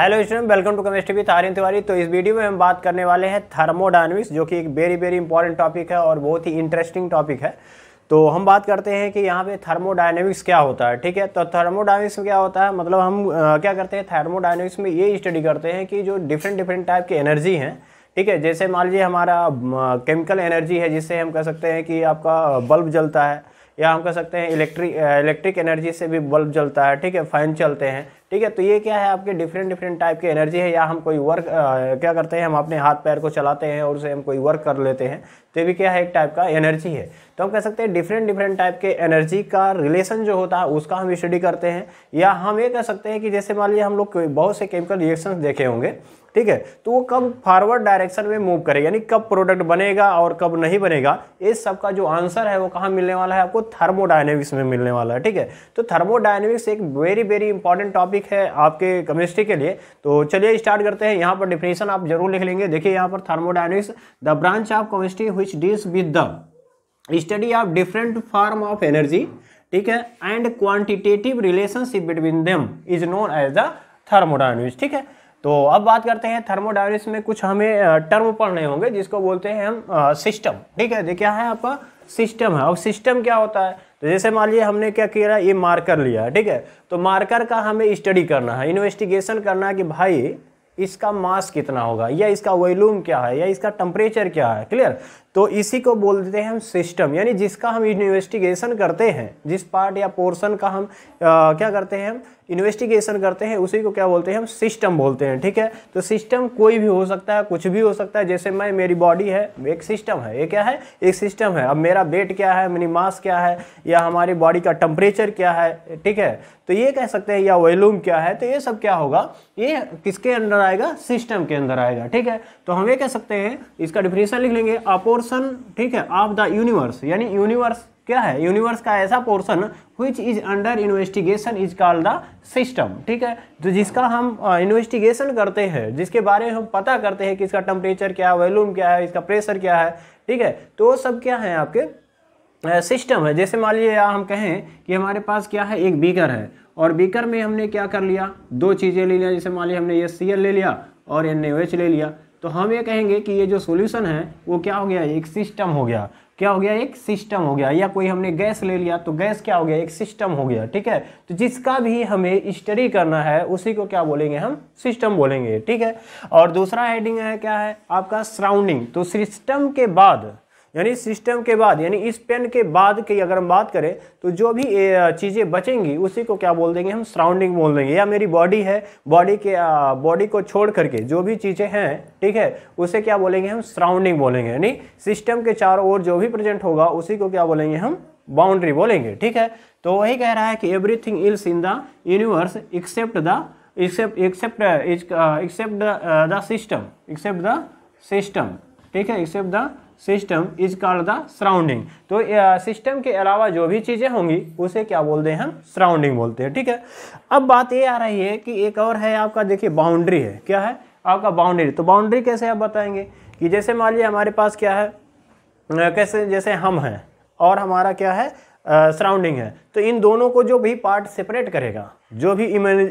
hello student welcome to chemistry with Aryan Tiwari तो इस video में हम बात करने वाले हैं थर्मोडाइनमिक्स जो कि एक वेरी वेरी इंपॉर्टेंट टॉपिक है और बहुत ही इंटरेस्टिंग टॉपिक है तो हम बात करते हैं कि यहाँ पे थर्मोडाइनमिक्स क्या होता है ठीक है तो थर्मोडाइनमिक्स में क्या होता है मतलब हम आ, क्या करते हैं थर्मोडाइनमिक्स में ये स्टडी करते हैं कि जो डिफरेंट डिफरेंट टाइप की एनर्जी हैं ठीक है जैसे मान लीजिए हमारा केमिकल एनर्जी है जिससे हम कह सकते हैं कि आपका बल्ब जलता है या हम कह सकते हैं इलेक्ट्रिक इलेक्ट्रिक एनर्जी से भी बल्ब जलता है ठीक है फैन चलते हैं ठीक है तो ये क्या है आपके डिफरेंट डिफरेंट टाइप की एनर्जी है या हम कोई वर्क आ, क्या करते हैं हम अपने हाथ पैर को चलाते हैं और उसे हम कोई वर्क कर लेते हैं तो ये भी क्या है एक टाइप का एनर्जी है तो हम कह सकते हैं डिफरेंट डिफरेंट टाइप के एनर्जी का रिलेशन जो होता है उसका हम स्टडी करते हैं या हम ये कह सकते हैं कि जैसे मान लीजिए हम लोग बहुत से केमिकल रिएक्शन देखे होंगे ठीक है तो वो कब फॉरवर्ड डायरेक्शन में मूव करेगा यानी कब प्रोडक्ट बनेगा और कब नहीं बनेगा इस सब का जो आंसर है वो कहाँ मिलने वाला है आपको थर्मोडायनेमिक्स में मिलने वाला है ठीक है तो थर्मोडायनेमिक्स एक वेरी वेरी इंपॉर्टेंट टॉपिक है आपके केमिस्ट्री के लिए तो चलिए स्टार्ट करते हैं यहाँ पर डिफिनेशन आप जरूर लिख लेंगे देखिए यहाँ पर thermodynamics the branch of chemistry which deals with the study of different form of energy ठीक है and quantitative relationship between them is known as the thermodynamics ठीक है तो अब बात करते हैं थर्मोडाइनिक्स में कुछ हमें टर्म पढ़ने होंगे जिसको बोलते हैं हम सिस्टम ठीक है क्या है आपका सिस्टम है अब सिस्टम क्या होता है तो जैसे मान लीजिए हमने क्या किया ये मार्कर लिया ठीक है तो मार्कर का हमें स्टडी करना है इन्वेस्टिगेशन करना है कि भाई इसका मास कितना होगा या इसका वॉल्यूम क्या है या इसका टेम्परेचर क्या है क्लियर तो इसी को बोलते हैं हम सिस्टम यानी जिसका हम इन्वेस्टिगेशन करते हैं जिस पार्ट या पोर्शन का हम आ, क्या करते हैं हम इन्वेस्टिगेशन करते हैं उसी को क्या बोलते हैं हम सिस्टम बोलते हैं ठीक है तो सिस्टम कोई भी हो सकता है कुछ भी हो सकता है जैसे मैं मेरी बॉडी है एक सिस्टम है ये क्या है एक सिस्टम है अब मेरा वेट क्या है मेरी मास क्या है या हमारी बॉडी का टेम्परेचर क्या है ठीक है तो ये कह सकते हैं या वॉल्यूम क्या है तो ये सब क्या होगा ये किसके अंदर आएगा सिस्टम के अंदर आएगा ठीक है तो हम ये कह सकते हैं इसका डिफिनेशन लिख लेंगे अपोर पोर्शन ठीक है ऑफ द यूनिवर्स यानी यूनिवर्स क्या है यूनिवर्स का ऐसा portion which is under investigation is called the system ठीक है जो तो जिसका हम इन्वेस्टिगेशन करते हैं जिसके बारे में हम पता करते हैं कि इसका टेम्परेचर क्या है वॉल्यूम क्या है इसका प्रेशर क्या है ठीक है तो वो सब क्या है आपके सिस्टम है जैसे मान लीजिए हम कहें कि हमारे पास क्या है एक बीकर है और बीकर में हमने क्या कर लिया दो चीज़ें ले लिया जैसे मान लीजिए हमने ये सी ले लिया और एन ले लिया तो हम ये कहेंगे कि ये जो सोल्यूशन है वो क्या हो गया एक सिस्टम हो गया क्या हो गया एक सिस्टम हो गया या कोई हमने गैस ले लिया तो गैस क्या हो गया एक सिस्टम हो गया ठीक है तो जिसका भी हमें स्टडी करना है उसी को क्या बोलेंगे हम सिस्टम बोलेंगे ठीक है और दूसरा हेडिंग है क्या है आपका सराउंडिंग तो सिस्टम के बाद यानी सिस्टम के बाद यानी इस पेन के बाद की अगर हम बात करें तो जो भी चीज़ें बचेंगी उसी को क्या बोल देंगे हम सराउंडिंग बोल देंगे या मेरी बॉडी है बॉडी के बॉडी को छोड़ करके जो भी चीज़ें हैं ठीक है उसे क्या बोलेंगे हम सराउंडिंग बोलेंगे यानी सिस्टम के चारों ओर जो भी प्रेजेंट होगा उसी को क्या बोलेंगे हम बाउंड्री बोलेंगे ठीक है तो वही कह रहा है कि everything else in the universe except the except except except the system except the system ठीक है except the system is called the surrounding तो सिस्टम के अलावा जो भी चीज़ें होंगी उसे क्या बोलते हैं हम सराउंडिंग बोलते हैं ठीक है अब बात ये आ रही है कि एक और है आपका देखिए बाउंड्री है क्या है आपका बाउंड्री तो बाउंड्री कैसे आप बताएंगे कि जैसे मान लीजिए हमारे पास क्या है कैसे जैसे हम हैं और हमारा क्या है सराउंडिंग है तो इन दोनों को जो भी पार्ट सेपरेट करेगा जो भी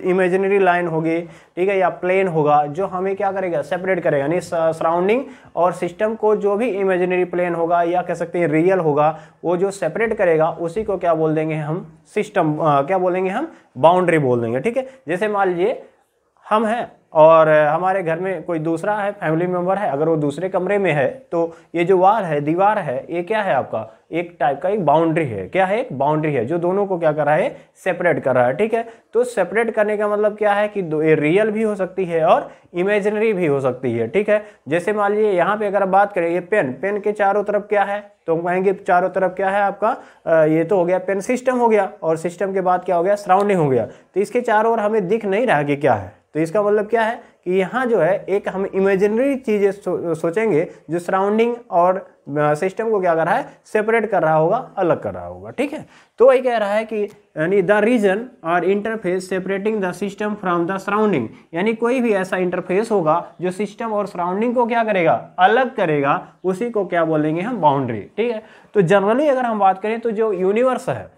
इमेजिनरी लाइन होगी ठीक है या प्लेन होगा जो हमें क्या करेगा सेपरेट करेगा यानी सराउंडिंग और सिस्टम को जो भी इमेजिनरी प्लेन होगा या कह सकते हैं रियल होगा वो जो सेपरेट करेगा उसी को क्या बोल देंगे हम सिस्टम क्या बोलेंगे हम बाउंड्री बोल देंगे ठीक है जैसे मान लीजिए हम हैं और हमारे घर में कोई दूसरा है फैमिली मेम्बर है अगर वो दूसरे कमरे में है तो ये जो वाल है दीवार है ये क्या है आपका एक टाइप का एक बाउंड्री है क्या है एक बाउंड्री है जो दोनों को क्या कर रहा है सेपरेट कर रहा है ठीक है तो सेपरेट करने का मतलब क्या है कि ये रियल भी हो सकती है और इमेजिनरी भी हो सकती है ठीक है जैसे मान लीजिए यहाँ पे अगर बात करें ये पेन पेन के चारों तरफ क्या है तो हम कहेंगे चारों तरफ क्या है आपका ये तो हो गया पेन सिस्टम हो गया और सिस्टम के बाद क्या हो गया सराउंडिंग हो गया तो इसके चारों ओर हमें दिख नहीं रहा कि क्या है तो इसका मतलब क्या है कि यहाँ जो है एक हम इमेजिनरी चीज़ें सो, सोचेंगे जो सराउंडिंग और सिस्टम को क्या कर रहा है सेपरेट कर रहा होगा अलग कर रहा होगा ठीक है तो वही कह रहा है कि यानी द रीजन और interface separating the system from the surrounding यानी कोई भी ऐसा इंटरफेस होगा जो सिस्टम और सराउंडिंग को क्या करेगा अलग करेगा उसी को क्या बोलेंगे हम बाउंड्री ठीक है तो जनरली अगर हम बात करें तो जो यूनिवर्स है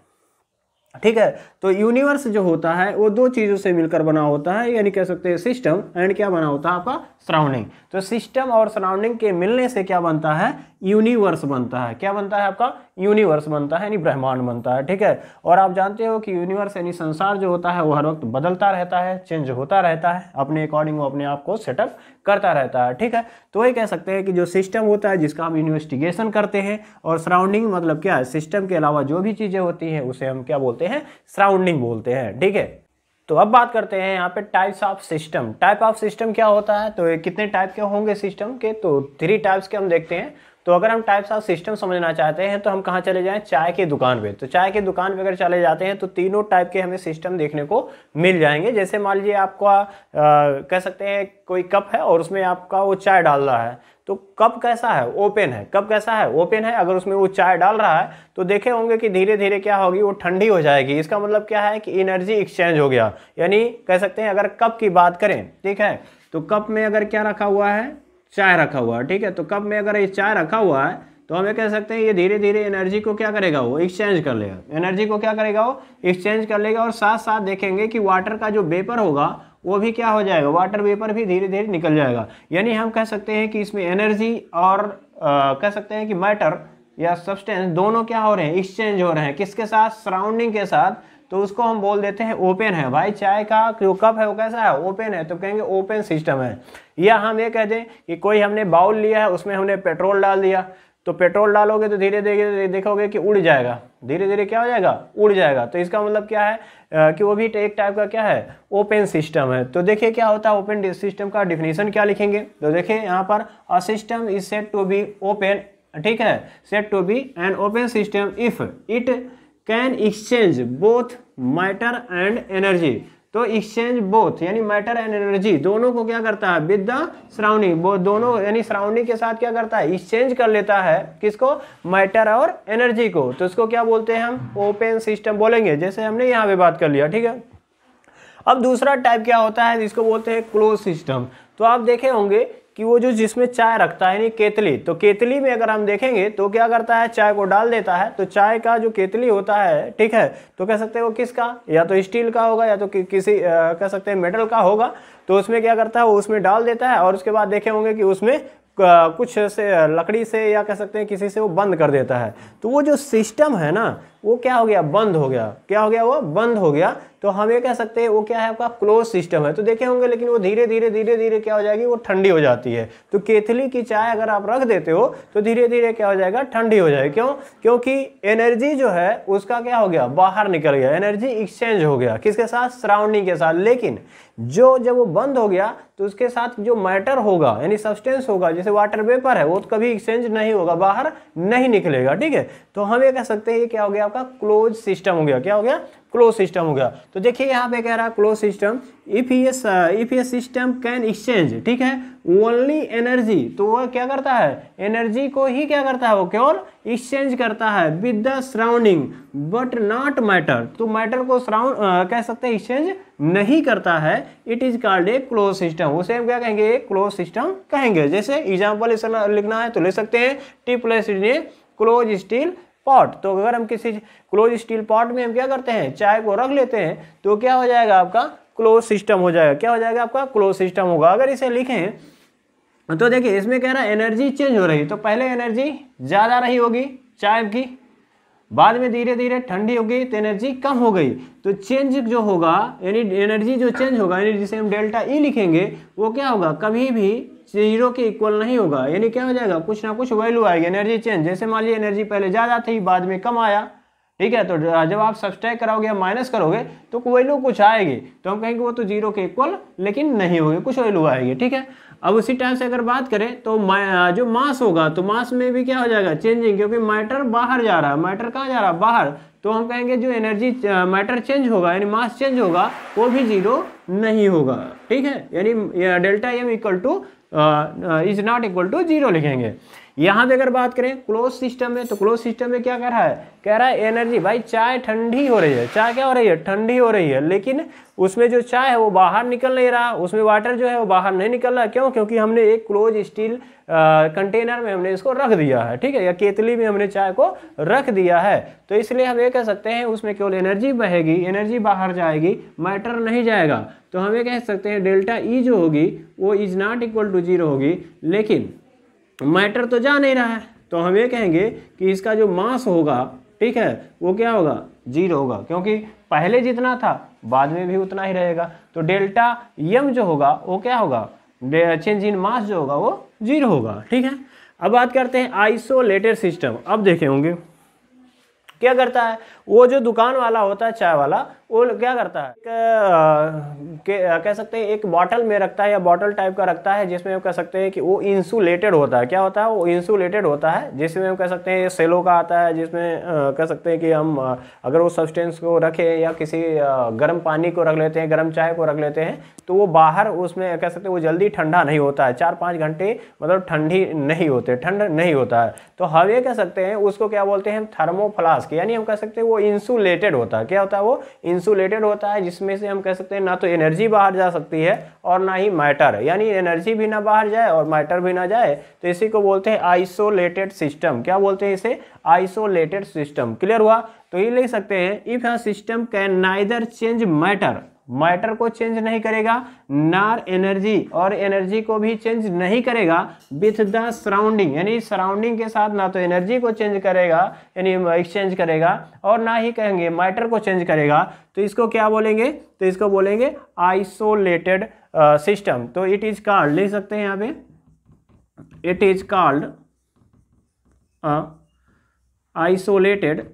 ठीक है तो यूनिवर्स जो होता है वो दो चीज़ों से मिलकर बना होता है यानी कह सकते हैं सिस्टम एंड क्या बना होता है आपका सराउंडिंग तो सिस्टम और सराउंडिंग के मिलने से क्या बनता है यूनिवर्स बनता है क्या बनता है आपका यूनिवर्स बनता है यानी ब्रह्मांड बनता है ठीक है और आप जानते हो कि यूनिवर्स यानी संसार जो होता है वो हर वक्त बदलता रहता है चेंज होता रहता है अपने अकॉर्डिंग वो अपने आप को सेटअप करता रहता है ठीक है तो वही कह सकते हैं कि जो सिस्टम होता है जिसका हम इन्वेस्टिगेशन करते हैं और सराउंडिंग मतलब क्या है सिस्टम के अलावा जो भी चीज़ें होती हैं उसे हम क्या बोलते हैं सराउंडिंग बोलते हैं ठीक है तो अब बात करते हैं यहाँ पे types of system type of system क्या होता है तो कितने टाइप के होंगे सिस्टम के तो थ्री टाइप्स के हम देखते हैं तो अगर हम टाइप्स ऑफ सिस्टम समझना चाहते हैं तो हम कहाँ चले जाएँ चाय की दुकान पे तो चाय की दुकान पे अगर चले जाते हैं तो तीनों टाइप के हमें सिस्टम देखने को मिल जाएंगे जैसे मान लीजिए आपका कह सकते हैं कोई कप है और उसमें आपका वो चाय डाल रहा है तो कप कैसा है ओपन है कप कैसा है ओपन है अगर उसमें वो चाय डाल रहा है तो देखे होंगे कि धीरे धीरे क्या होगी वो ठंडी हो जाएगी इसका मतलब क्या है कि एनर्जी एक्सचेंज हो गया यानी कह सकते हैं अगर कप की बात करें ठीक है तो कप में अगर क्या रखा हुआ है चाय रखा हुआ है ठीक है तो कप में अगर ये चाय रखा हुआ है तो हमें कह सकते हैं ये धीरे धीरे एनर्जी को क्या करेगा वो एक्सचेंज कर लेगा एनर्जी को क्या करेगा वो एक्सचेंज कर लेगा और साथ साथ देखेंगे कि वाटर का जो वेपर होगा वो भी क्या हो जाएगा वाटर वेपर भी धीरे धीरे निकल जाएगा यानी हम कह सकते हैं कि इसमें एनर्जी और आ, कह सकते हैं कि मैटर या सब्सटेंस दोनों क्या हो रहे हैं एक्सचेंज हो रहे हैं किसके साथ सराउंडिंग के साथ तो उसको हम बोल देते हैं ओपन है भाई चाय का जो कप है वो कैसा है ओपन है तो कहेंगे ओपन सिस्टम है या हम ये कह दें कि कोई हमने बाउल लिया है उसमें हमने पेट्रोल डाल दिया तो पेट्रोल डालोगे तो धीरे धीरे देखोगे कि उड़ जाएगा धीरे धीरे क्या हो जाएगा उड़ जाएगा तो इसका मतलब क्या है आ, कि वो भी एक टाइप का क्या है ओपन सिस्टम है तो देखिए क्या होता है ओपन सिस्टम का डिफिनेशन क्या लिखेंगे तो देखिए यहाँ पर a system is said to be open ठीक है said to be an open system if it can exchange both matter and energy तो एक्सचेंज बोथ यानी मैटर एंड एनर्जी दोनों को क्या करता है विद द सराउंडिंग दोनों यानी सराउंडिंग के साथ क्या करता है एक्सचेंज कर लेता है किसको मैटर और एनर्जी को तो इसको क्या बोलते हैं हम ओपन सिस्टम बोलेंगे जैसे हमने यहाँ पे बात कर लिया ठीक है अब दूसरा टाइप क्या होता है जिसको बोलते हैं क्लोज सिस्टम तो आप देखे होंगे कि वो जो जिसमें चाय रखता है यानी केतली तो केतली में अगर हम देखेंगे तो क्या करता है चाय को डाल देता है तो चाय का जो केतली होता है ठीक है तो कह सकते हैं वो किसका या तो स्टील का होगा या तो कि, किसी आ, कह सकते हैं मेटल का होगा तो उसमें क्या करता है वो उसमें डाल देता है और उसके बाद देखे होंगे कि उसमें कुछ से लकड़ी से या कह सकते हैं किसी से वो बंद कर देता है तो वो जो सिस्टम है ना वो क्या हो गया बंद हो गया क्या हो गया वो बंद हो गया तो हम ये कह सकते हैं वो क्या है आपका क्लोज सिस्टम है तो देखे होंगे लेकिन वो धीरे धीरे धीरे धीरे क्या हो जाएगी वो ठंडी हो जाती है तो केथली की चाय अगर आप रख देते हो तो धीरे धीरे क्या हो जाएगा ठंडी हो जाएगी क्यों क्योंकि एनर्जी जो है उसका क्या हो गया बाहर निकल गया एनर्जी एक्सचेंज हो गया किसके साथ सराउंडिंग के साथ लेकिन जो जब वो बंद हो गया तो उसके साथ जो मैटर होगा यानी सब्सटेंस होगा जैसे वाटर वेपर है वो तो कभी एक्सचेंज नहीं होगा बाहर नहीं निकलेगा ठीक है तो हम ये कह सकते हैं ये क्या हो गया आपका क्लोज सिस्टम हो गया क्या हो गया क्लोज सिस्टम हो गया तो देखिए यहाँ पे कह रहा है क्लोज सिस्टम इफ ये इफ ये सिस्टम कैन एक्सचेंज ठीक है ओनली एनर्जी तो वह क्या करता है एनर्जी को ही क्या करता है वो केवल एक्सचेंज करता है with the surrounding but not matter तो मैटर को सराउंड uh, कह सकते हैं एक्सचेंज नहीं करता है it is called a close system उसे हम क्या कहेंगे एक क्लोज सिस्टम कहेंगे जैसे एग्जाम्पल लिखना है तो ले सकते हैं tea plus close steel pot तो अगर हम किसी क्लोज स्टील पॉट में हम क्या करते हैं चाय को रख लेते हैं तो क्या हो जाएगा आपका क्लोज सिस्टम हो जाएगा क्या हो जाएगा आपका क्लोज सिस्टम होगा अगर इसे लिखें तो देखिए इसमें कह रहा है एनर्जी चेंज हो रही तो पहले एनर्जी ज़्यादा रही होगी चाय की बाद में धीरे धीरे ठंडी हो गई तो एनर्जी कम हो गई तो चेंज जो होगा यानी एनर्जी जो चेंज होगा यानी जिसे हम डेल्टा ई लिखेंगे वो क्या होगा कभी भी जीरो के इक्वल नहीं होगा यानी क्या हो जाएगा कुछ ना कुछ वैल्यू आएगी एनर्जी चेंज जैसे मान लीजिए एनर्जी पहले ज़्यादा थी बाद में कम आया ठीक है तो जब आप सब्सट्रैक कराओगे या माइनस करोगे तो वैल्यू कुछ आएगी तो हम कहेंगे वो तो जीरो के इक्वल लेकिन नहीं होगी कुछ वैल्यू आएगी ठीक है अब उसी टाइम से अगर बात करें तो जो मास होगा तो मास में भी क्या हो जाएगा चेंजिंग क्योंकि मैटर बाहर जा रहा है मैटर कहाँ जा रहा है बाहर तो हम कहेंगे जो एनर्जी मैटर चेंज होगा यानी मास चेंज होगा वो भी जीरो नहीं होगा ठीक है यानी delta M equal to is not equal to zero लिखेंगे यहाँ पे अगर बात करें क्लोज सिस्टम में तो क्लोज सिस्टम में क्या कह रहा है कह रहा है एनर्जी भाई चाय ठंडी हो रही है चाय क्या हो रही है ठंडी हो रही है लेकिन उसमें जो चाय है वो बाहर निकल नहीं रहा उसमें वाटर जो है वो बाहर नहीं निकल रहा क्यों क्योंकि हमने एक क्लोज स्टील कंटेनर में हमने इसको रख दिया है ठीक है या केतली में हमने चाय को रख दिया है तो इसलिए हम ये कह सकते हैं उसमें केवल एनर्जी बहेगी एनर्जी बाहर जाएगी मैटर नहीं जाएगा तो हम ये कह सकते हैं डेल्टा ई e जो होगी वो is not equal to zero होगी लेकिन तो मैटर तो जा नहीं रहा है तो हम ये कहेंगे कि इसका जो मास होगा ठीक है वो क्या होगा जीरो होगा क्योंकि पहले जितना था बाद में भी उतना ही रहेगा तो डेल्टा यम जो होगा वो क्या होगा चेंज इन मास जो होगा वो जीरो होगा ठीक है अब बात करते हैं आइसोलेटेड सिस्टम अब देखे होंगे क्या करता है वो जो दुकान वाला होता है चाय वाला वो क्या करता है एक, कह सकते हैं एक बॉटल में रखता है या बॉटल टाइप का रखता है जिसमें हम कह सकते हैं कि वो इंसुलेटेड होता है क्या होता है वो इंसुलेटेड होता है जिसमें हम कह सकते हैं सेलो का आता है जिसमें कह सकते हैं कि हम अगर वो सब्सटेंस को रखें या किसी गर्म पानी को रख लेते हैं गर्म चाय को रख लेते हैं तो वो बाहर उसमें कह सकते हैं वो जल्दी ठंडा नहीं होता है चार पाँच घंटे मतलब ठंडी नहीं होते ठंड नहीं होता है तो हम ये कह सकते हैं उसको क्या बोलते हैं थर्मोफ्लास्क यानी हम कह सकते हैं वो इंसुलेटेड होता है क्या होता है वो इंसुलेटेड होता है जिसमें से हम कह सकते हैं ना तो एनर्जी बाहर जा सकती है और ना ही मैटर यानी एनर्जी भी ना बाहर जाए और मैटर भी ना जाए तो इसी को बोलते हैं आइसोलेटेड सिस्टम क्या बोलते हैं इसे आइसोलेटेड सिस्टम क्लियर हुआ तो ये लिख सकते हैं if a system can neither change matter matter को चेंज नहीं करेगा नार एनर्जी और एनर्जी को भी चेंज नहीं करेगा विथ द सराउंडिंग यानी सराउंडिंग के साथ ना तो एनर्जी को चेंज करेगा यानी एक्सचेंज करेगा और ना ही कहेंगे मैटर को चेंज करेगा तो इसको क्या बोलेंगे तो इसको बोलेंगे आइसोलेटेड सिस्टम uh, तो इट इज कार्ड लिख सकते हैं यहाँ पे it is called isolated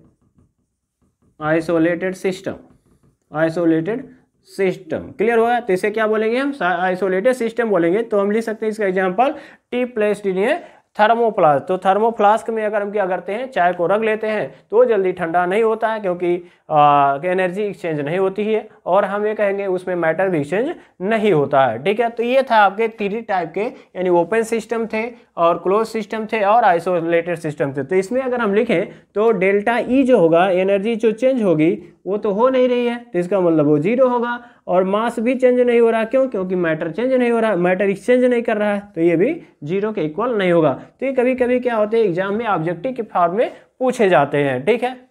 isolated system isolated system clear हुआ तो इसे क्या बोलेंगे हम आइसोलेटेड सिस्टम बोलेंगे तो हम लिख सकते हैं इसका एग्जाम्पल टी प्लेस डी ने थर्मोफ्लास्क तो थर्मोफ्लास्क में अगर हम क्या करते हैं चाय को रख लेते हैं तो जल्दी ठंडा नहीं होता है क्योंकि एनर्जी एक्सचेंज नहीं होती है और हम ये कहेंगे उसमें मैटर भी एक्सचेंज नहीं होता है ठीक है तो ये था आपके थ्री टाइप के यानी ओपन सिस्टम थे और क्लोज सिस्टम थे और आइसोलेटेड सिस्टम थे तो इसमें अगर हम लिखें तो डेल्टा ई e जो होगा एनर्जी जो चेंज होगी वो तो हो नहीं रही है तो इसका मतलब वो जीरो होगा और मास भी चेंज नहीं हो रहा क्यों क्योंकि मैटर चेंज नहीं हो रहा मैटर एक्सचेंज नहीं कर रहा है तो ये भी जीरो के इक्वल नहीं होगा तो ये कभी कभी क्या होते हैं एग्जाम में ऑब्जेक्टिव के फॉर्म में पूछे जाते हैं ठीक है